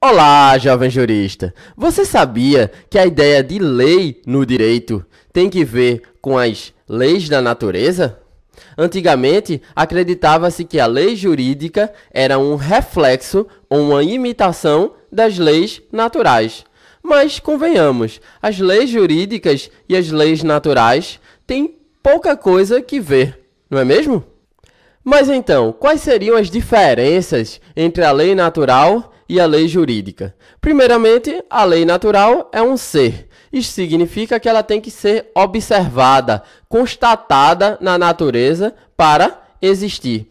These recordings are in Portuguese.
Olá, jovem jurista! Você sabia que a ideia de lei no direito tem que ver com as leis da natureza? Antigamente, acreditava-se que a lei jurídica era um reflexo ou uma imitação das leis naturais. Mas convenhamos, as leis jurídicas e as leis naturais têm pouca coisa que ver, não é mesmo? Mas então, quais seriam as diferenças entre a lei natural e a lei jurídica. Primeiramente, a lei natural é um ser. Isso significa que ela tem que ser observada, constatada na natureza para existir.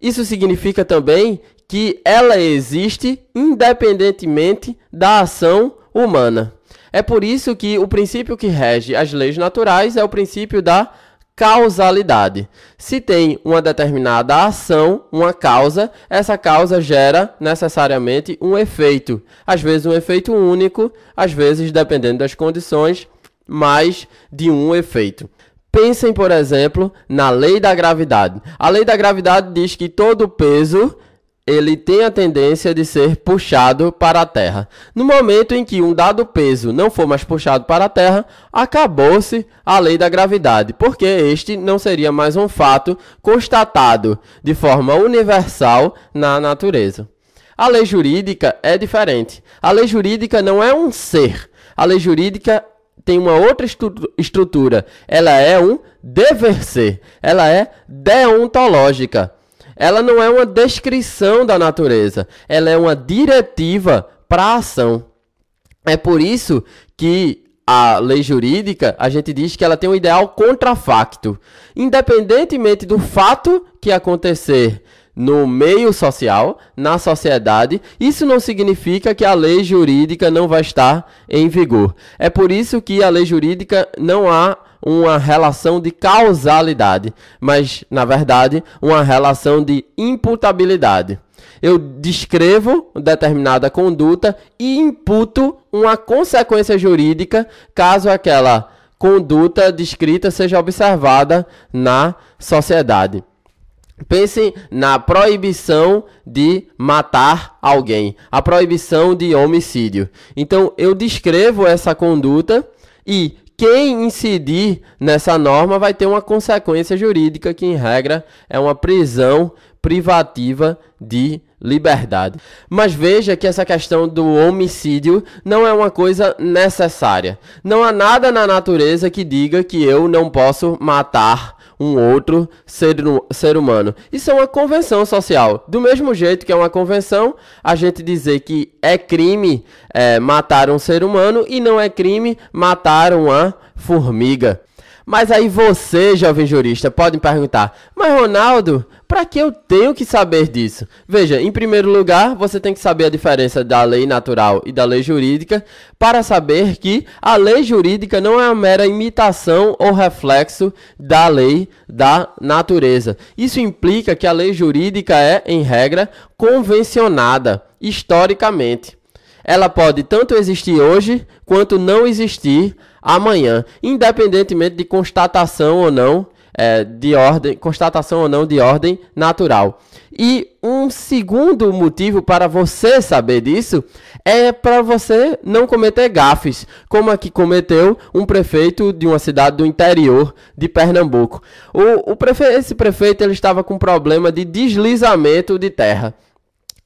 Isso significa também que ela existe independentemente da ação humana. É por isso que o princípio que rege as leis naturais é o princípio da causalidade. Se tem uma determinada ação, uma causa, essa causa gera necessariamente um efeito. Às vezes um efeito único, às vezes, dependendo das condições, mais de um efeito. Pensem, por exemplo, na lei da gravidade. A lei da gravidade diz que todo peso ele tem a tendência de ser puxado para a Terra. No momento em que um dado peso não for mais puxado para a Terra, acabou-se a lei da gravidade, porque este não seria mais um fato constatado de forma universal na natureza. A lei jurídica é diferente. A lei jurídica não é um ser. A lei jurídica tem uma outra estrutura. Ela é um dever ser. Ela é deontológica ela não é uma descrição da natureza, ela é uma diretiva para a ação. É por isso que a lei jurídica, a gente diz que ela tem um ideal contrafacto. Independentemente do fato que acontecer no meio social, na sociedade, isso não significa que a lei jurídica não vai estar em vigor. É por isso que a lei jurídica não há uma relação de causalidade, mas na verdade uma relação de imputabilidade. Eu descrevo determinada conduta e imputo uma consequência jurídica caso aquela conduta descrita seja observada na sociedade. Pense na proibição de matar alguém, a proibição de homicídio. Então eu descrevo essa conduta e quem incidir nessa norma vai ter uma consequência jurídica que, em regra, é uma prisão privativa de liberdade. Mas veja que essa questão do homicídio não é uma coisa necessária. Não há nada na natureza que diga que eu não posso matar um outro ser, ser humano. Isso é uma convenção social. Do mesmo jeito que é uma convenção, a gente dizer que é crime é, matar um ser humano e não é crime matar uma formiga. Mas aí você, jovem jurista, pode me perguntar: Mas Ronaldo, para que eu tenho que saber disso? Veja, em primeiro lugar, você tem que saber a diferença da lei natural e da lei jurídica para saber que a lei jurídica não é uma mera imitação ou reflexo da lei da natureza. Isso implica que a lei jurídica é, em regra, convencionada historicamente ela pode tanto existir hoje quanto não existir amanhã, independentemente de constatação ou não é, de ordem, constatação ou não de ordem natural. E um segundo motivo para você saber disso é para você não cometer gafes, como a que cometeu um prefeito de uma cidade do interior de Pernambuco. O, o prefe esse prefeito ele estava com problema de deslizamento de terra.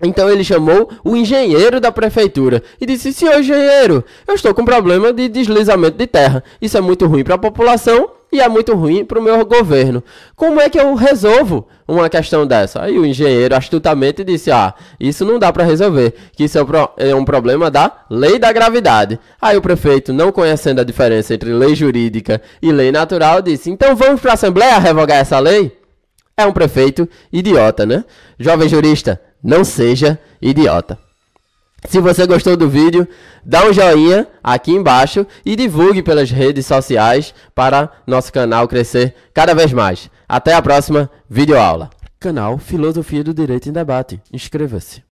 Então ele chamou o engenheiro da prefeitura e disse: Senhor engenheiro, eu estou com problema de deslizamento de terra. Isso é muito ruim para a população e é muito ruim para o meu governo. Como é que eu resolvo uma questão dessa? Aí o engenheiro astutamente disse: Ah, isso não dá para resolver, que isso é, é um problema da lei da gravidade. Aí o prefeito, não conhecendo a diferença entre lei jurídica e lei natural, disse: Então vamos para a Assembleia revogar essa lei? É um prefeito idiota, né? Jovem jurista, não seja idiota. Se você gostou do vídeo, dá um joinha aqui embaixo e divulgue pelas redes sociais para nosso canal crescer cada vez mais. Até a próxima videoaula. Canal Filosofia do Direito em Debate. Inscreva-se.